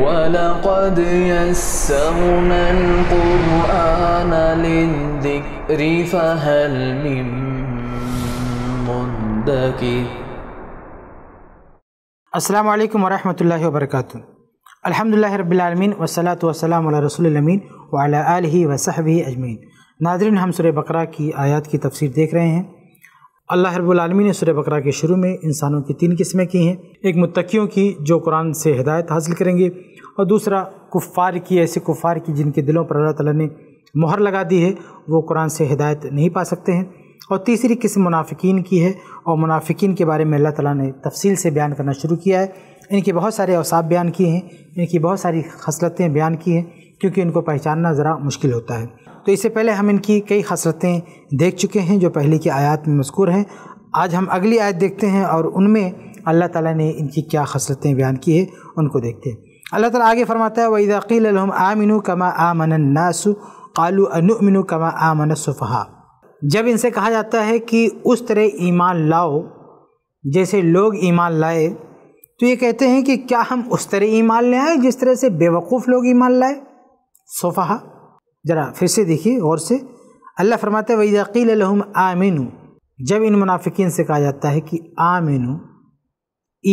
ولقد يسرنا القرآن للذكر فهل من مدكر السلام عليكم ورحمة الله وبركاته الحمد لله رب العالمين والصلاة والسلام على رسول الأمين وعلى آله وصحبه أجمعين Nadreen हम सुर बकरा की आयत की तफसीर देख रहे हैं अल्लाह हरबालमी ने सुरह बकरा के शुरू में इंसानों की तीन किस्में की हैं एक मुतकीयों की जो कुरान से हिदायत हासिल करेंगे और दूसरा कुफ़ार की ऐसे कुफ़ार की जिनके दिलों पर अल्लाह ताला ने मोहर लगा दी है वो कुरान से हिदायत नहीं पा सकते हैं और तीसरी किस्म मुनाफिकीन की है और मुनाफिकीन के बारे में अल्लाह तला ने तफसील से बयान करना शुरू किया है इनके बहुत सारे अवसाब बयान किए हैं इनकी बहुत सारी खसलतें बयान की हैं क्योंकि इनको पहचानना ज़रा मुश्किल होता है तो इससे पहले हम इनकी कई हसरतें देख चुके हैं जो पहले की आयत में मस्कूर हैं आज हम अगली आयत देखते हैं और उनमें अल्लाह ताला ने इनकी क्या हसरतें बयान की है उनको देखते हैं अल्लाह ताला आगे फरमाता है आ आमिन कमा आमन नासु कालू अनुमिन कमा आमन सुफ़हा जब इनसे कहा जाता है कि उस तरह ईमान लाओ जैसे लोग ईमान लाए तो ये कहते हैं कि क्या हम उस तरह ईमान ले आए जिस तरह से बेवकूफ़ लोग ईमान लाए सुफ़हा ज़रा फिर से देखिए गौर से अल्लाह फरमाते वकील लहम आमिनू जब इन मुनाफिकीन से कहा जाता है कि आमिनू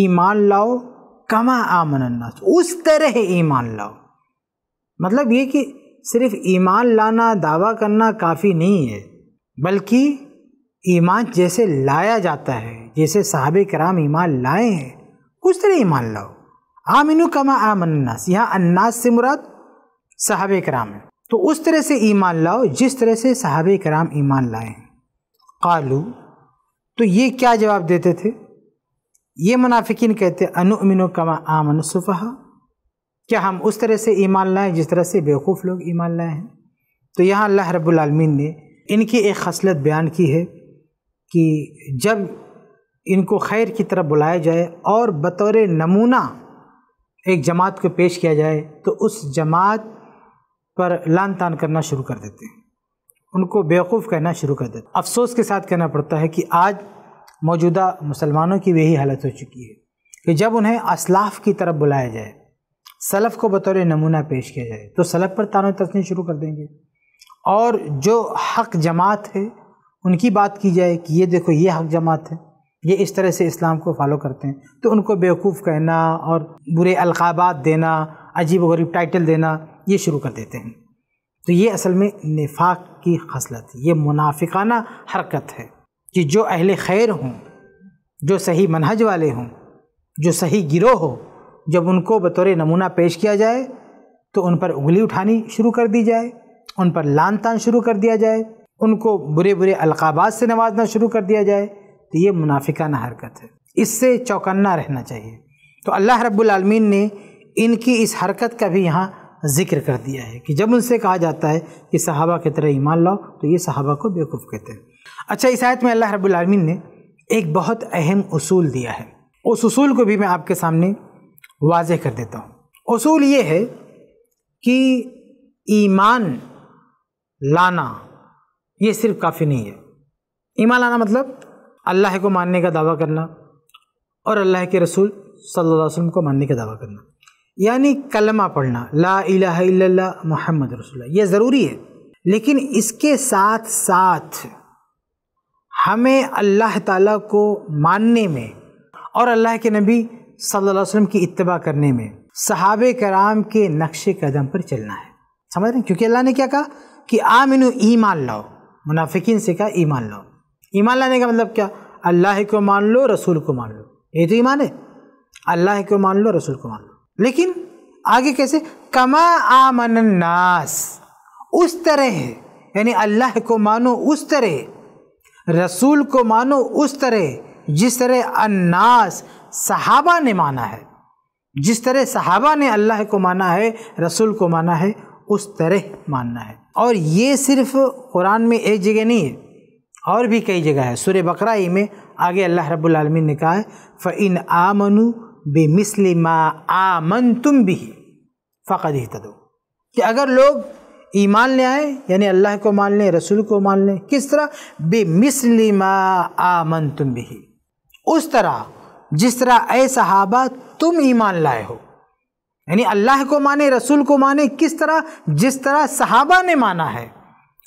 ईमान लाओ कमा आमन्नास उस तरह ईमान लाओ मतलब ये कि सिर्फ ईमान लाना दावा करना काफ़ी नहीं है बल्कि ईमान जैसे लाया जाता है जैसे साहब कराम ईमान लाए हैं उस तरह ईमान लाओ आमिनु कमा आमन्नास यहाँ अन्नास से मुराद साहब कराम है तो उस तरह से ईमान लाओ जिस तरह से सहाबे कराम ईमान लाए कालू तो ये क्या जवाब देते थे ये मुनाफिकीन कहते अनुमिनो कमा आमन सुफहा क्या हम उस तरह से ईमान लाएँ जिस तरह से बेवकूफ़ लोग ईमान लाए हैं तो यहाँ अल्लाह रब्लमीन ने इनकी एक खसलत बयान की है कि जब इनको खैर की तरफ बुलाया जाए और बतौर नमूना एक जमात को पेश किया जाए तो उस जमात पर लान तान करना शुरू कर देते हैं उनको बेवकूफ़ कहना शुरू कर देते अफसोस के साथ कहना पड़ता है कि आज मौजूदा मुसलमानों की वही यही हालत हो चुकी है कि जब उन्हें असलाफ की तरफ बुलाया जाए सलफ़ को बतौर नमूना पेश किया जाए तो सलफ़ पर तानो तस्ने शुरू कर देंगे और जो हक जमात है उनकी बात की जाए कि ये देखो ये हक जमात है ये इस तरह से इस्लाम को फॉलो करते हैं तो उनको बेवकूफ़ कहना और बुरे अलकाबात देना अजीब गरीब टाइटल देना ये शुरू कर देते हैं तो ये असल में निफाक की खसलत ये मुनाफिकाना हरकत है कि जो अहल खैर हों जो सही मनहज वाले हों जो सही गिरोह हो जब उनको बतौर नमूना पेश किया जाए तो उन पर उंगली उठानी शुरू कर दी जाए उन पर लान तान शुरू कर दिया जाए उनको बुरे बुरे अलकाबात से नवाजना शुरू कर दिया जाए तो ये मुनाफिकाना हरकत है इससे चौकन्ना रहना चाहिए तो अल्लाह रब्बुल रबालमीन ने इनकी इस हरकत का भी यहाँ जिक्र कर दिया है कि जब उनसे कहा जाता है कि सहाबा की तरह ईमान लाओ तो ये सहाबा को बेवकूफ़ कहते हैं अच्छा इस आयत में अल्लाह रबालमीन ने एक बहुत अहम असूल दिया है उस असूल को भी मैं आपके सामने वाज कर देता हूँ असूल ये है कि ईमान लाना ये सिर्फ काफ़ी नहीं है ईमान लाना मतलब अल्लाह को मानने का दावा करना और अल्लाह के रसूल सल्लल्लाहु अलैहि वसल्लम को मानने का दावा करना यानी कलमा पढ़ना ला इला मोहम्मद रसुल्ला ये ज़रूरी है लेकिन इसके साथ साथ हमें अल्लाह ताला को मानने में और अल्लाह के नबी सल्लल्लाहु अलैहि वसल्लम की इत्तबा करने में सहाब कराम के नक्शे कदम पर चलना है समझ रहे हैं क्योंकि अल्लाह ने क्या कहा कि आमिन ईमान लाओ मुनाफिकीन से कहा ईमान लाओ ईमान लाने का मतलब क्या अल्लाह को मान लो रसूल को मान लो ये तो ईमान है अल्लाह को मान लो रसूल को मान लो लेकिन आगे कैसे कमा आमन नास उस तरह है यानी अल्लाह को मानो उस तरह रसूल को मानो उस तरह जिस तरह अन्नास सहाबा ने माना है जिस तरह सहाबा ने अल्लाह को माना है रसूल को माना है उस तरह मानना है और ये सिर्फ कुरान में एक जगह नहीं है और भी कई जगह है सूर्य बकरा में आगे अल्लाह रब्बुल रबालमीन ने कहा है फ़ इन आमनू बेमिसल मा आमन तुम भी फ़कद ही तदो कि अगर लोग ईमान ले आए यानी अल्लाह को मान लें रसूल को मान लें किस तरह बेमिसल मा आमन तुम भी उस तरह जिस तरह ए सहाबा तुम ईमान लाए हो यानी अल्लाह को माने रसूल को माने किस तरह जिस तरह सहाबा ने माना है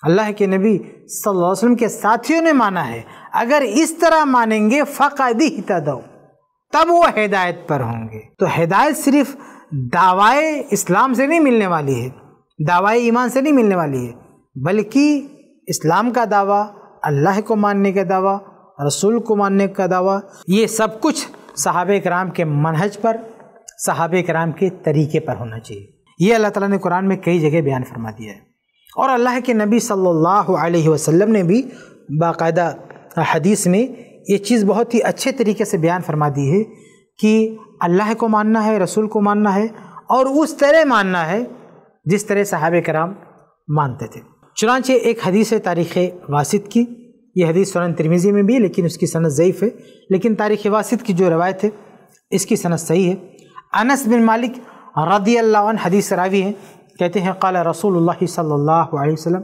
अल्लाह के नबी सल्लल्लाहु अलैहि वसल्लम के साथियों ने माना है अगर इस तरह मानेंगे फ़कद ही तदो तब वो हिदायत पर होंगे तो हिदायत सिर्फ दावाए इस्लाम से नहीं मिलने वाली है दावाए ईमान से नहीं मिलने वाली है बल्कि इस्लाम का दावा अल्लाह को मानने का दावा रसूल को मानने का दावा ये सब कुछ साहब कराम के मनहज पर साहब कराम के तरीके पर होना चाहिए ये अल्लाह ताला ने कुरान में कई जगह बयान फरमा दिया है और अल्लाह के नबी सल्लल्लाहु अलैहि वसल्लम ने भी बाकायदा हदीस में ये चीज़ बहुत ही अच्छे तरीके से बयान फरमा दी है कि अल्लाह को मानना है रसूल को मानना है और उस तरह मानना है जिस तरह साहब कराम मानते थे चुनाचे एक हदीस है तारीख़ वासित की यह हदीस सुरन तिरमिज़ी में भी है लेकिन उसकी सनत ज़यीफ़ है लेकिन तारीख़ वासित की जो रवायत है इसकी सनत सही है अनस बिन मालिक रदी अल्लाह हदीस रावी हैं कहते हैं काला रसूल सल्ला वसम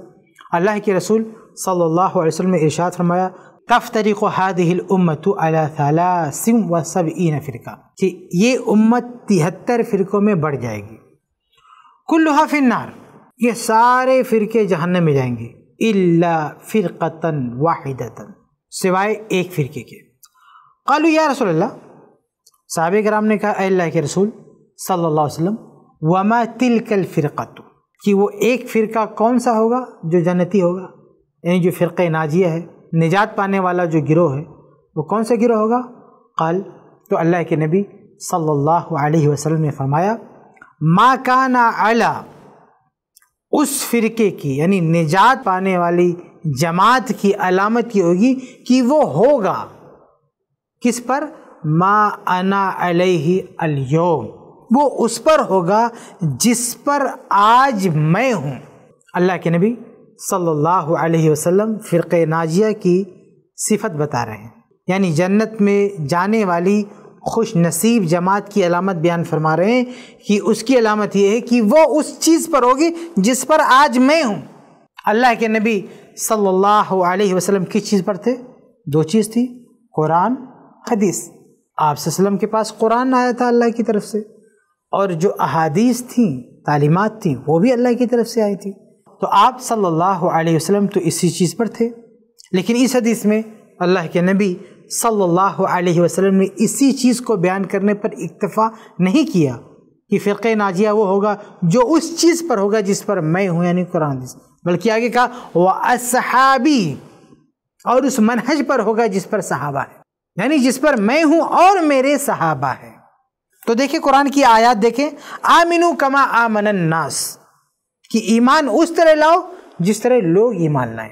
अल्लाह के रसूल सल्ला अलैहि ने फरमाया तफ्तरक उम्मत अलासिम व सब इन फ़िरका कि ये उम्मत तिहत्तर फ़िरक़ों में बढ़ जाएगी कुल्लहा फिनार ये सारे फ़िरके जहन्नम में जाएंगे इल्ला फ़िरकतन वाहिदतन सिवाय एक फ़िरके के कलू या रसोल्ला साहब कराम ने कहा अल्लाह के रसूल सल्ला वसम वमा तिलकल फ़िरकत कि वो एक फ़िरका कौन सा होगा जो जन्नती होगा यानी जो फ़िरक़ नाजिया है निजात पाने वाला जो गिरोह है वो कौन सा गिरोह होगा कल तो अल्लाह के नबी सल्लल्लाहु अलैहि वसल्लम ने फरमाया मा काना अला उस फ़िरके की यानी निजात पाने वाली जमात की अलामत ये होगी कि वो होगा किस पर मा अना अलैहि अलयोम वो उस पर होगा जिस पर आज मैं हूँ अल्लाह के नबी सल्लल्लाहु अलैहि वसल्लम फ़िरक़ नाजिया की सिफत बता रहे हैं यानी जन्नत में जाने वाली खुश नसीब जमात की अलामत बयान फरमा रहे हैं कि उसकी अलामत यह है कि वो उस चीज़ पर होगी जिस पर आज मैं हूँ अल्लाह के नबी सल्लल्लाहु अलैहि वसल्लम किस चीज़ पर थे दो चीज़ थी कुरान हदीस आप के पास कुरान आया था अल्लाह की तरफ से और जो अहादीस थी तालीमत थी वो भी अल्लाह की तरफ से आई थी तो आप सल्लल्लाहु अलैहि वसल्लम तो इसी चीज़ पर थे लेकिन इस हदीस में अल्लाह के नबी सल्लल्लाहु अलैहि वसल्लम ने इसी चीज़ को बयान करने पर इक्तफ़ा नहीं किया कि फ़िरके नाजिया वो होगा जो उस चीज़ पर होगा जिस पर मैं हूँ यानी कुरान हदीस बल्कि आगे कहा व असहाबी और उस मनहज पर होगा जिस पर सहाबा है यानी जिस पर मैं हूँ और मेरे सहाबा है तो देखिए कुरान की आयात देखें आमिनु कमा आमन नास कि ईमान उस तरह लाओ जिस तरह लोग ईमान लाएं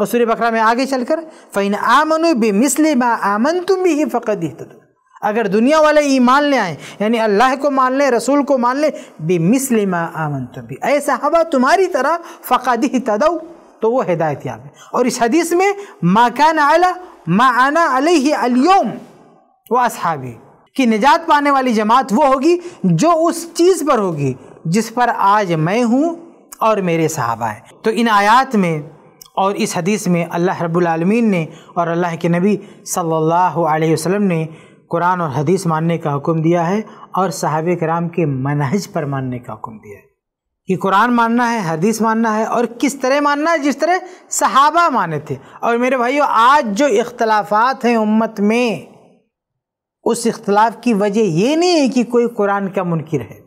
और सूर्य बकरा में आगे चलकर फ़ैन आमन बे मिसले बा आमन तुम भी ही फ़कत दो अगर दुनिया वाले ईमान ले आए यानी अल्लाह को मान लें रसूल को मान लें बे मिसले मा आमन तुम भी ऐसा हवा तुम्हारी तरह फ़कदी तदऊ तो वो हिदायत याब है और इस हदीस में माकान आला मा आना अलयोम व असहाबी कि निजात पाने वाली जमात वो होगी जो उस चीज़ पर होगी जिस पर आज मैं हूँ और मेरे सहाबा हैं तो इन आयात में और इस हदीस में अल्लाह रब्बुल आलमीन ने और अल्लाह के नबी सल्लल्लाहु अलैहि वसल्लम ने कुरान और हदीस मानने का हुक्म दिया है और साहब कराम के मनहज पर मानने का हुक्म दिया है कि कुरान मानना है हदीस मानना है और किस तरह मानना है जिस तरह सहाबा माने थे और मेरे भाइयों आज जो इख्तलाफात हैं उम्मत में उस इख्तलाफ की वजह ये नहीं है कि कोई कुरान का मुनकर है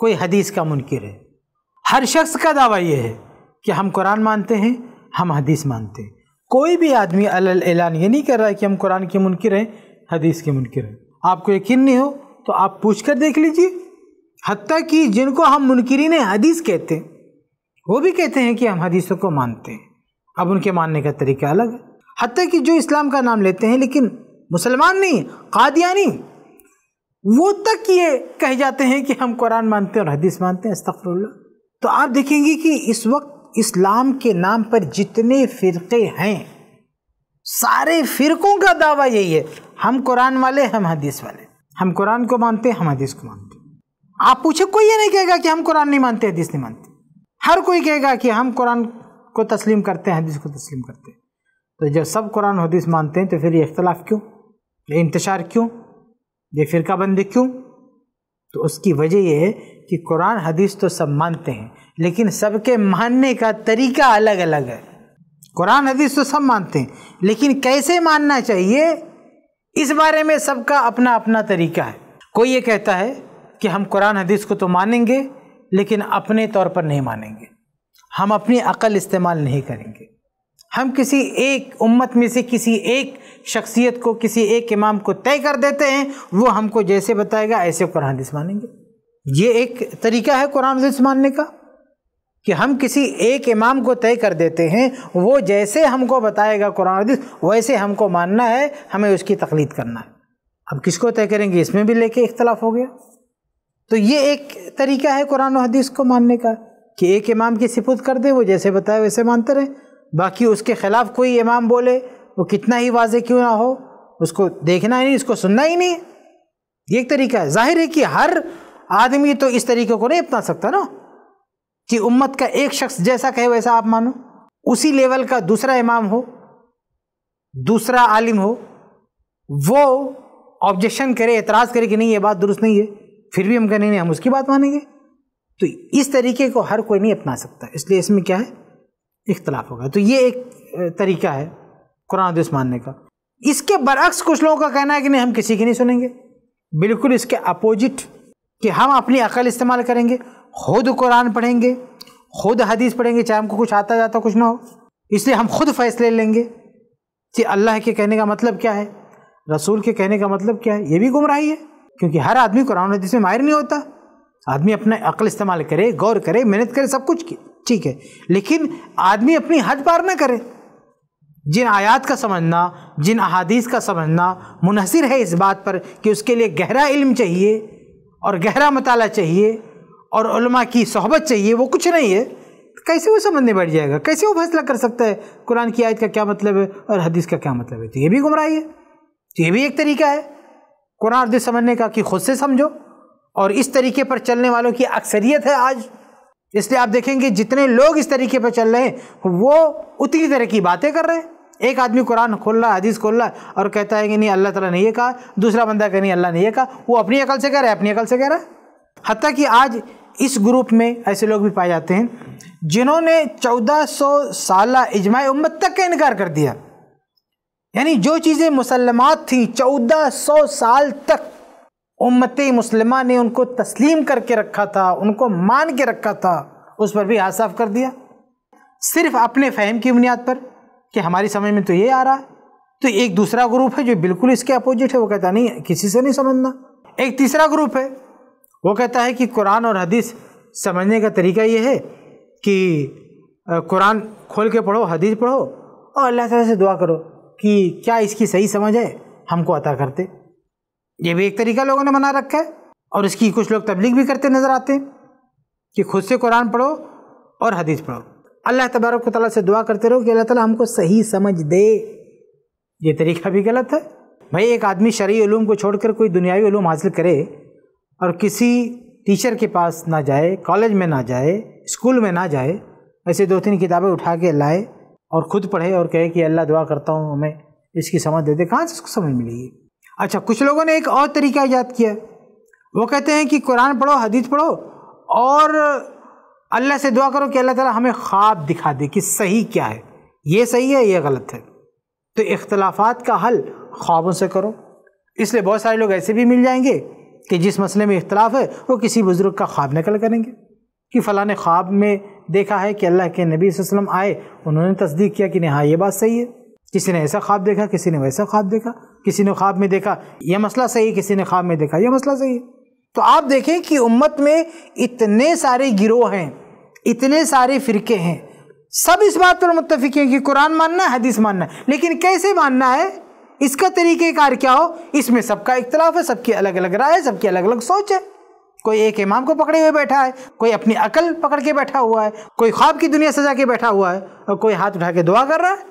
कोई हदीस का मुनकर है हर शख्स का दावा यह है कि हम कुरान मानते हैं हम हदीस मानते हैं कोई भी आदमी अल ऐलान ये नहीं कर रहा है कि हम कुरान के मुनकर हैं हदीस के मुनकर हैं आपको यकीन नहीं हो तो आप पूछ कर देख लीजिए हती कि जिनको हम मुनकरीन हदीस कहते हैं वो भी कहते हैं कि हम हदीसों को मानते हैं अब उनके मानने का तरीका अलग है हती कि जो इस्लाम का नाम लेते हैं लेकिन मुसलमान नहीं कादियानी वो तक ये कह जाते हैं कि हम कुरान मानते हैं और हदीस मानते हैं अस्तफरल्ला तो आप देखेंगे कि इस वक्त इस्लाम के नाम पर जितने फ़िरके हैं सारे फ़िरकों का दावा यही है हम कुरान वाले हम हदीस वाले हम कुरान को मानते हैं हम हदीस को मानते हैं आप पूछे कोई ये नहीं कहेगा कि हम कुरान नहीं मानते हदीस नहीं मानते हर कोई कहेगा कि हम कुरान को तस्लीम करते हैं हदीस को तस्लीम करते हैं तो जब सब कुरान हदीस मानते हैं तो फिर ये इख्तलाफ क्यों ये इंतशार क्यों ये बंदी क्यों तो उसकी वजह यह है कि कुरान हदीस तो सब मानते हैं लेकिन सबके मानने का तरीका अलग अलग है कुरान हदीस तो सब मानते हैं लेकिन कैसे मानना चाहिए इस बारे में सबका अपना अपना तरीका है कोई ये कहता है कि हम कुरान हदीस को तो मानेंगे लेकिन अपने तौर पर नहीं मानेंगे हम अपनी अकल इस्तेमाल नहीं करेंगे हम किसी एक उम्मत में से किसी एक शख्सियत को किसी एक इमाम को तय कर देते हैं वो हमको जैसे बताएगा ऐसे कुरान हदीस मानेंगे ये एक तरीका है कुरान हदीस मानने का कि हम किसी एक इमाम को तय कर देते हैं वो जैसे हमको बताएगा कुरान हदीस वैसे हमको मानना है हमें उसकी तकलीद करना है अब किसको तय करेंगे इसमें भी लेके इख्तलाफ हो गया तो ये एक तरीका है कुरान हदीस को मानने का कि एक इमाम की सिफत कर दे वो जैसे बताए वैसे मानते रहें बाकी उसके ख़िलाफ़ कोई इमाम बोले वो कितना ही वाजे क्यों ना हो उसको देखना ही नहीं उसको सुनना ही नहीं ये एक तरीका है जाहिर है कि हर आदमी तो इस तरीके को नहीं अपना सकता ना कि उम्मत का एक शख्स जैसा कहे वैसा आप मानो उसी लेवल का दूसरा इमाम हो दूसरा आलिम हो वो ऑब्जेक्शन करे एतराज़ करे कि नहीं ये बात दुरुस्त नहीं है फिर भी हम कहने नहीं हम उसकी बात मानेंगे तो इस तरीके को हर कोई नहीं अपना सकता इसलिए इसमें क्या है इख्तलाफ होगा तो ये एक तरीका है कुरान हदीस मानने का इसके बरक्स कुछ लोगों का कहना है कि नहीं हम किसी की नहीं सुनेंगे बिल्कुल इसके अपोजिट कि हम अपनी अकल इस्तेमाल करेंगे खुद कुरान पढ़ेंगे खुद हदीस पढ़ेंगे चाहे हमको कुछ आता जाता कुछ ना हो इसलिए हम खुद फैसले लेंगे कि अल्लाह के कहने का मतलब क्या है रसूल के कहने का मतलब क्या है ये भी गुमराही है क्योंकि हर आदमी कुरान हदीस में माहिर नहीं होता आदमी अपना अकल इस्तेमाल करे गौर करे मेहनत करे सब कुछ की ठीक है लेकिन आदमी अपनी हद पार ना करे जिन आयात का समझना जिन अहादीस का समझना मुनहसर है इस बात पर कि उसके लिए गहरा इल्म चाहिए और गहरा मताल चाहिए और उलमा की सोहबत चाहिए वो कुछ नहीं है कैसे वो समझने बैठ जाएगा कैसे वो फैसला कर सकता है कुरान की आयत का क्या मतलब है और हदीस का क्या मतलब है तो ये भी गुमराही है तो ये भी एक तरीका है कुरान हदीस समझने का कि खुद से समझो और इस तरीके पर चलने वालों की अक्सरियत है आज इसलिए आप देखेंगे जितने लोग इस तरीके पर चल रहे हैं वो उतनी तरह की बातें कर रहे हैं एक आदमी कुरान खोल रहा है हदीस खोल रहा है और कहता है कि नहीं अल्लाह ताला ने ये कहा दूसरा बंदा कह नहीं अल्लाह ने ये कहा वो अपनी अकल से कह रहा है अपनी अकल से कह रहा है हती कि आज इस ग्रुप में ऐसे लोग भी पाए जाते हैं जिन्होंने 1400 साल इजमाय उम्मत तक का इनकार कर दिया यानी जो चीज़ें मुसलमात थीं 1400 साल तक उम्मत मुसलमा ने उनको तस्लीम करके रखा था उनको मान के रखा था उस पर भी हाथ कर दिया सिर्फ अपने फहम की बुनियाद पर कि हमारी समझ में तो ये आ रहा है तो एक दूसरा ग्रुप है जो बिल्कुल इसके अपोजिट है वो कहता नहीं किसी से नहीं समझना एक तीसरा ग्रुप है वो कहता है कि कुरान और हदीस समझने का तरीका ये है कि कुरान खोल के पढ़ो हदीस पढ़ो और अल्लाह तुआ से दुआ करो कि क्या इसकी सही समझ है हमको अता करते ये भी एक तरीका लोगों ने बना रखा है और इसकी कुछ लोग तबलीग भी करते नज़र आते हैं कि खुद से कुरान पढ़ो और हदीस पढ़ो अल्लाह तबारक ताली से दुआ करते रहो कि अल्लाह तला हमको सही समझ दे ये तरीका भी गलत है भाई एक आदमी शर्य ूम को छोड़कर कोई दुनियावी ूम हासिल करे और किसी टीचर के पास ना जाए कॉलेज में ना जाए स्कूल में ना जाए ऐसे दो तीन किताबें उठा के लाए और ख़ुद पढ़े और कहे कि अल्लाह दुआ करता हूँ हमें इसकी समझ दे दे कहाँ से उसको समझ मिलेगी अच्छा कुछ लोगों ने एक और तरीका याद किया वो कहते हैं कि कुरान पढ़ो हदीस पढ़ो और अल्लाह से दुआ करो कि अल्लाह ताला हमें ख्वाब दिखा दे कि सही क्या है ये सही है ये गलत है तो इख्तलाफात का हल ख्वाबों से करो इसलिए बहुत सारे लोग ऐसे भी मिल जाएंगे कि जिस मसले में इख्तलाफ है वो किसी बुज़ुर्ग का ख्वाब नकल करेंगे कि फ़लाने ख्वाब में देखा है कि अल्लाह के नबी वसम आए उन्होंने तस्दीक किया कि नहीं हाँ ये बात सही है किसी ने ऐसा ख्वाब देखा किसी ने वैसा ख्वाब देखा किसी ने ख्वाब में देखा यह मसला सही है किसी ने ख्वाब में देखा यह मसला सही है तो आप देखें कि उम्मत में इतने सारे गिरोह हैं इतने सारे फ़िरके हैं सब इस बात पर मुतफिक हैं कि कुरान मानना है हदीस मानना है लेकिन कैसे मानना है इसका तरीक़ेकार क्या हो इसमें सबका इख्तलाफ है सबकी अलग अलग राय है सबकी अलग अलग सोच है कोई एक इमाम को पकड़े हुए बैठा है कोई अपनी अकल पकड़ के बैठा हुआ है कोई ख्वाब की दुनिया सजा के बैठा हुआ है और कोई हाथ उठा के दुआ कर रहा है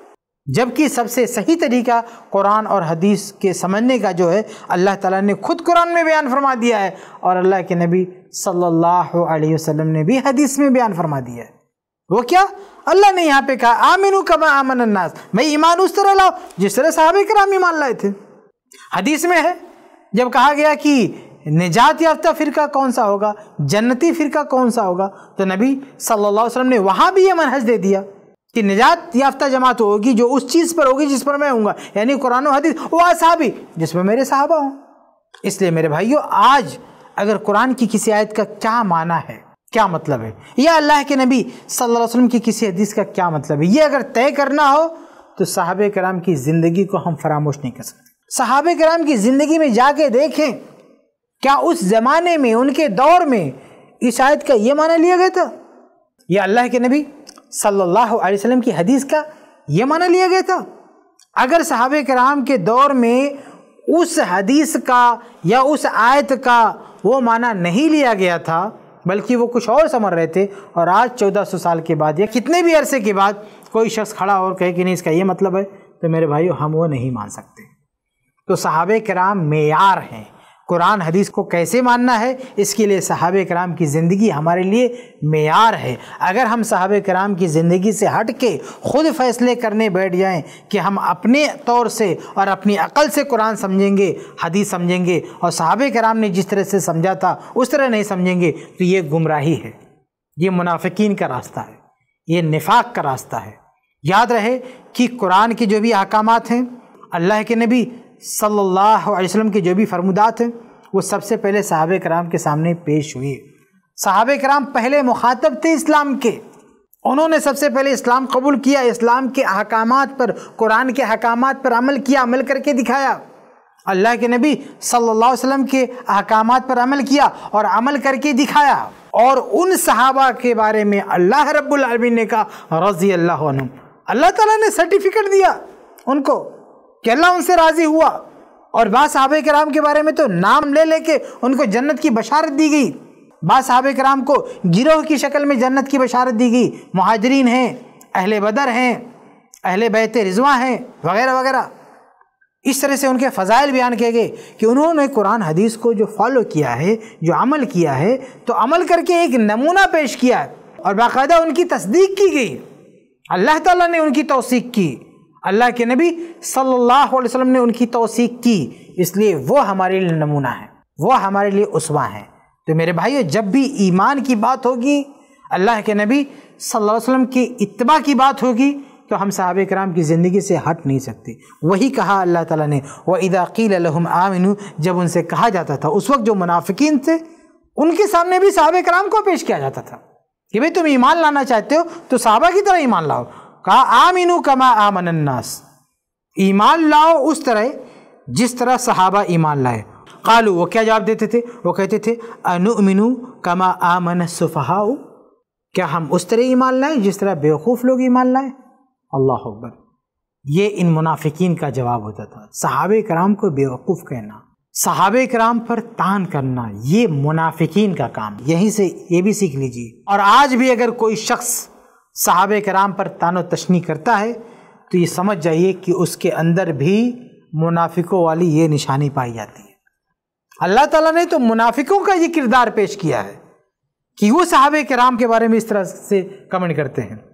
जबकि सबसे सही तरीका कुरान और हदीस के समझने का जो है अल्लाह ताला ने खुद कुरान में बयान फरमा दिया है और अल्लाह के नबी सल्लल्लाहु अलैहि वसल्लम ने भी हदीस में बयान फरमा दिया है वो क्या अल्लाह ने यहाँ पे कहा आमिन कमा आमन अन्नास मैं ईमान उस तरह लाओ जिस तरह साहब कराम ईमान लाए थे हदीस में है जब कहा गया कि निजात याफ्ता फ़िरका कौन सा होगा जन्नती फ़िरका कौन सा होगा तो नबी सल्लल्लाहु अलैहि वसल्लम ने वहाँ भी ये मनहज दे दिया कि निजात याफ्ता जमात होगी जो उस चीज़ पर होगी जिस पर मैं हूँगा यानी कुरान हदीस वह साहबी जिसमें मेरे साहबा हों इसलिए मेरे भाइयों आज अगर कुरान की किसी आयत का क्या माना है क्या मतलब है या अल्लाह के नबी सल्लल्लाहु अलैहि वसल्लम की किसी हदीस का क्या मतलब है ये अगर तय करना हो तो साहब कराम की ज़िंदगी को हम फरामोश नहीं कर सकते साहब कराम की ज़िंदगी में जाके देखें क्या उस ज़माने में उनके दौर में इस आयत का ये माना लिया गया था या अल्लाह के नबी सल्लल्लाहु अलैहि वसल्लम की हदीस का ये माना लिया गया था अगर सहाबे कराम के दौर में उस हदीस का या उस आयत का वो माना नहीं लिया गया था बल्कि वो कुछ और समझ रहे थे और आज 1400 साल के बाद या कितने भी अरसे के बाद कोई शख्स खड़ा और कहे कि नहीं इसका ये मतलब है तो मेरे भाइयों हम वो नहीं मान सकते तो सहाबे कराम मेयार हैं कुरान हदीस को कैसे मानना है इसके लिए सहाब कराम की ज़िंदगी हमारे लिए मैार है अगर हम साहब कराम की ज़िंदगी से हट के ख़ुद फैसले करने बैठ जाएं कि हम अपने तौर से और अपनी अकल से कुरान समझेंगे हदीस समझेंगे और साहब कराम ने जिस तरह से समझा था उस तरह नहीं समझेंगे तो ये गुमराही है ये मुनाफिकीन का रास्ता है ये निफाक का रास्ता है याद रहे कि कुरान के जो भी अहकाम हैं अल्लाह के नबी सल्लल्लाहु अलैहि वसल्लम जो भी फरमुदात हैं वो सबसे पहले सहाबे कराम के सामने पेश हुई सहाबे कराम पहले मुखातब थे इस्लाम के उन्होंने सबसे पहले इस्लाम कबूल किया इस्लाम के अहकाम पर कुरान के अहकाम पर अमल किया अमल करके दिखाया अल्लाह के नबी सल्लल्लाहु अलैहि वसल्लम के अहकाम पर अमल किया और अमल करके दिखाया और उन सहाबा के बारे में अल्लाह रब्बुल रबालमीन ने कहा रज़ी अल्लाह अल्लाह ताला ने सर्टिफिकेट दिया उनको कि अल्लाह उनसे राज़ी हुआ और बासाब कराम के बारे में तो नाम ले लेके उनको जन्नत की बशारत दी गई बासाब कराम को गिरोह की शक्ल में जन्नत की बशारत दी गई महाजरीन हैं अहले बदर हैं अहले बैत रिजवा हैं वगैरह वगैरह इस तरह से उनके फ़जाइल बयान किए गए कि उन्होंने कुरान हदीस को जो फॉलो किया है जो अमल किया है तो अमल करके एक नमूना पेश किया और बाकायदा उनकी तस्दीक की गई अल्लाह ताला ने उनकी तोसीक की अल्लाह के नबी सल्लल्लाहु अलैहि वसल्लम ने उनकी तोसीक की इसलिए वो हमारे लिए नमूना है वो हमारे लिए उस्वा हैं तो मेरे भाइयों जब भी ईमान की बात होगी अल्लाह के नबी सल्लल्लाहु अलैहि वसल्लम की इतबा की बात होगी तो हम साहब कराम की ज़िंदगी से हट नहीं सकते वही कहा अल्लाह ताला ने व इदाकील आमिन जब उनसे कहा जाता था उस वक्त जो मुनाफिकीन थे उनके सामने भी साहब कराम को पेश किया जाता था कि भाई तुम ईमान लाना चाहते हो तो साहबा की तरह ईमान लाओ कहा आमिनू कमा आमन्नास ईमान लाओ उस तरह जिस तरह सहाबा ईमान लाए कालू वो क्या जवाब देते थे वो कहते थे अनुमिनु कमा आमन सुफहाओ क्या हम उस तरह ईमान लाए जिस तरह बेवकूफ़ लोग ईमान लाए अल्लाह अकबर ये इन मुनाफिकीन का जवाब होता था सहाब कराम को बेवकूफ़ कहना सहाब कराम पर तान करना ये मुनाफिकीन का काम यहीं से ये भी सीख लीजिए और आज भी अगर कोई शख्स साहब कराम पर तानो तशनी करता है तो ये समझ जाइए कि उसके अंदर भी मुनाफिकों वाली ये निशानी पाई जाती है अल्लाह ताला ने तो मुनाफिकों का ये किरदार पेश किया है कि वो साहब कराम के बारे में इस तरह से कमेंट करते हैं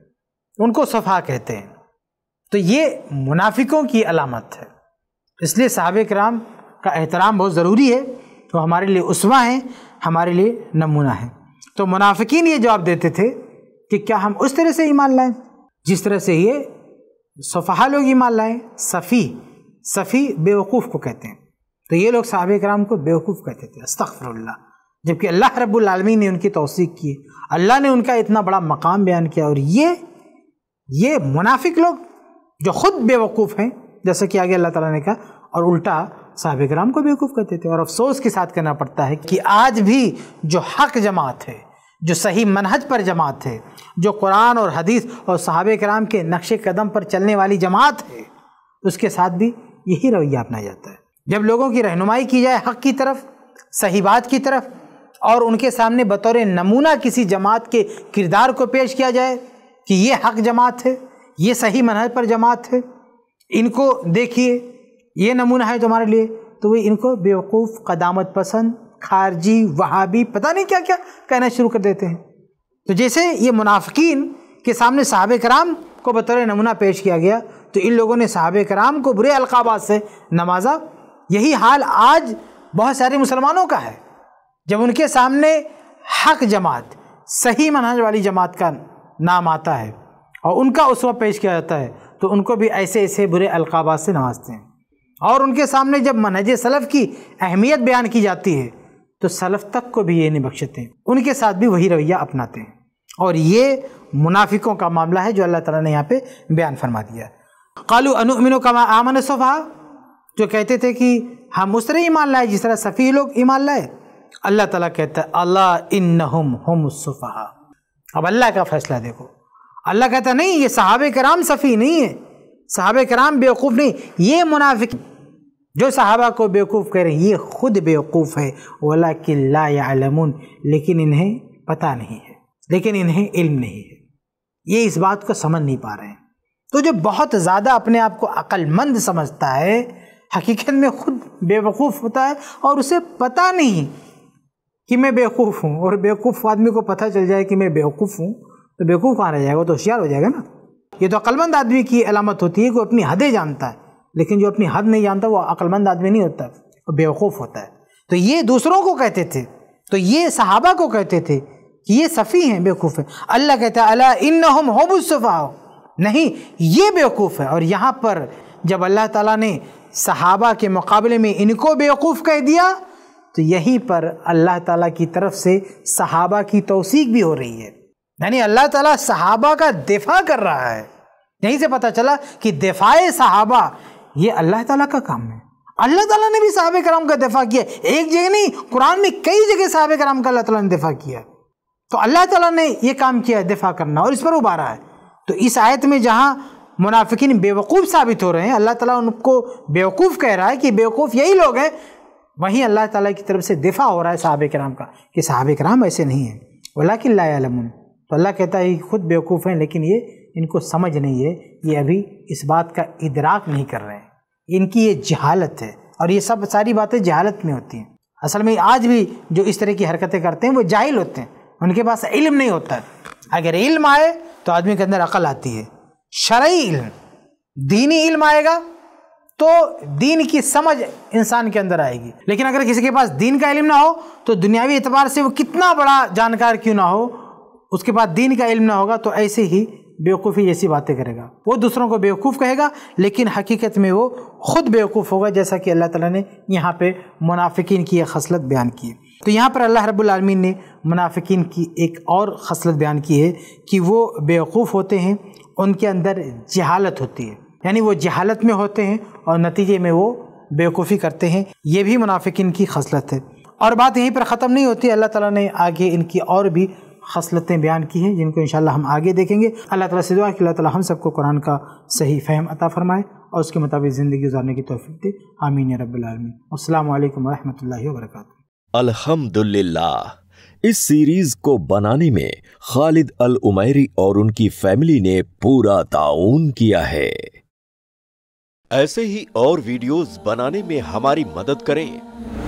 उनको सफ़ा कहते हैं तो ये मुनाफिकों की अलामत है इसलिए साहब कराम का एहतराम बहुत ज़रूरी है तो हमारे लिए उसवा हैं हमारे लिए नमूना है तो मुनाफिकीन ये जवाब देते थे कि क्या हम उस तरह से ईमान लाएं जिस तरह से ये सफ़हा लोग ईमान लाएं सफ़ी सफ़ी बेवकूफ़ को कहते हैं तो ये लोग सहाब कराम को बेवकूफ़ कहते थे अस्तफ़रल्ला जबकि अल्लाह रबालमी ने उनकी तोसीक की अल्लाह ने उनका इतना बड़ा मकाम बयान किया और ये ये मुनाफिक लोग जो ख़ुद बेवकूफ़ हैं जैसे कि आगे अल्लाह ताला ने कहा और उल्टा साहब कराम को बेवकूफ़ कहते थे और अफसोस के साथ कहना पड़ता है कि आज भी जो हक जमात है जो सही मनहज पर जमात है जो कुरान और हदीस और साहब कराम के नक्श कदम पर चलने वाली जमात है उसके साथ भी यही रवैया अपनाया जाता है जब लोगों की रहनुमाई की जाए हक़ की तरफ सही बात की तरफ और उनके सामने बतौर नमूना किसी जमात के किरदार को पेश किया जाए कि ये हक जमात है ये सही मनहज पर जमात है इनको देखिए ये नमूना है तुम्हारे लिए तो वे इनको बेवकूफ़ कदामत पसंद खारजी वहाबी पता नहीं क्या क्या कहना शुरू कर देते हैं तो जैसे ये मुनाफिकीन के सामने साहब कराम को बतौर नमूना पेश किया गया तो इन लोगों ने साहब कराम को बुरे अलकाबाद से नवाजा यही हाल आज बहुत सारे मुसलमानों का है जब उनके सामने हक जमात सही मनहज वाली जमात का नाम आता है और उनका उसवा पेश किया जाता है तो उनको भी ऐसे ऐसे बुरे अलकाबाद से नवाजते हैं और उनके सामने जब मनहज सलफ़ की अहमियत बयान की जाती है तो सलफ तक को भी ये नहीं बख्शते उनके साथ भी वही रवैया अपनाते हैं और ये मुनाफिकों का मामला है जो अल्लाह ताला ने यहाँ पे बयान फरमा दिया कालू अनुमिनों का आमन सफ़ा जो कहते थे कि हम उस तरह ईमान लाए जिस तरह सफ़ी लोग ईमान लाए अल्लाह ताला कहता है अल्लाह इन हम हम अब अल्लाह का फ़ैसला देखो अल्लाह कहता नहीं ये सहाब कराम सफ़ी नहीं है सहाब कराम बेवकूफ़ नहीं ये मुनाफिक जो सहाबा को बेवकूफ़ कह रहे हैं ये खुद बेवकूफ़ है वला किला यालमून लेकिन इन्हें पता नहीं है लेकिन इन्हें इल्म नहीं है ये इस बात को समझ नहीं पा रहे हैं तो जो बहुत ज़्यादा अपने आप को अक्लमंद समझता है हकीकत में खुद बेवकूफ़ होता है और उसे पता नहीं कि मैं बेवकूफ़ हूँ और बेवकूफ़ आदमी को पता चल जाए कि मैं बेवकूफ़ हूँ तो बेवकूफ़ कहाँ रह जाएगा तो होशियार हो जाएगा ना ये तो अक्लमंद आदमी की अलामत होती है कि वो अपनी हदें जानता है लेकिन जो अपनी हद नहीं जानता वो अक्लमंद आदमी नहीं होता वो बेवकूफ़ होता है तो ये दूसरों को कहते थे तो ये सहाबा को कहते थे कि ये सफ़ी हैं बेवकूफ़ हैं अल्लाह कहते अला इन हम हो नहीं ये बेवकूफ़ है और यहाँ पर जब अल्लाह ताला ने सहाबा के मुकाबले में इनको बेवकूफ़ कह दिया तो यहीं पर अल्लाह ताला की तरफ से सहाबा की तोसीक भी हो रही है यानी अल्लाह ताला सहाबा का दिफा कर रहा है यहीं से पता चला कि दिफाए सहाबा ये अल्लाह ताला का काम है अल्लाह ताला ने भी साहब कराम का दफा किया एक जगह नहीं कुरान में कई जगह साहब कराम का अल्लाह ताला ने दफा किया तो अल्लाह ताला ने ये काम किया है दफा करना और इस पर उबारा है तो इस आयत में जहाँ मुनाफिकिन बेवकूफ़ साबित हो रहे हैं अल्लाह ताला उनको बेवकूफ़ कह रहा है कि बेवकूफ़ यही लोग हैं वहीं अल्लाह ताला की तरफ से दिफा हो रहा है साहब कराम का कि साहब कराम ऐसे नहीं है वाला कि तो अल्लाह कहता है खुद बेवकूफ़ हैं लेकिन ये इनको समझ नहीं है ये अभी इस बात का इदराक नहीं कर रहे हैं इनकी ये जहालत है और ये सब सारी बातें जहालत में होती हैं असल में आज भी जो इस तरह की हरकतें करते हैं वो जाहिल होते हैं उनके पास इल्म नहीं होता अगर इल्म आए तो आदमी के अंदर अकल आती है शरय इल्म दीनी इल्म आएगा तो दीन की समझ इंसान के अंदर आएगी लेकिन अगर किसी के पास दीन का इल्म ना हो तो दुनियावी एतबार से वो कितना बड़ा जानकार क्यों ना हो उसके पास दीन का इल्म ना होगा तो ऐसे ही बेवकूफ़ी जैसी बातें करेगा वो दूसरों को बेवकूफ़ कहेगा लेकिन हकीकत में वो ख़ुद बेवकूफ़ होगा जैसा कि अल्लाह ताला ने यहाँ पे मुनाफिकीन की एक खसलत बयान की है तो यहाँ पर अल्लाह रब्बुल रबालमीन ने मुनाफिकीन की एक और खसलत बयान की है कि वो बेवकूफ़ होते हैं उनके अंदर जहालत होती है यानी वो जहालत में होते हैं और नतीजे में वो बेवकूफ़ी करते हैं ये भी मुनाफिकीन की खसलत है और बात यहीं पर ख़त्म नहीं होती अल्लाह ताला ने आगे इनकी और भी खसलतें बयान की हैं जिनको इंशाल्लाह हम आगे देखेंगे अल्लाह ताला से दुआ कि अल्लाह ताला हम सबको कुरान का सही फहम अता फरमाए और उसके मुताबिक ज़िंदगी गुजारने की तोफ़ी दे आमीन रबालमीन अल्लाम वरहमल वर्क अलहमदुल्ला इस सीरीज को बनाने में खालिद अल उमैरी और उनकी फैमिली ने पूरा ताउन किया है ऐसे ही और वीडियोस बनाने में हमारी मदद करें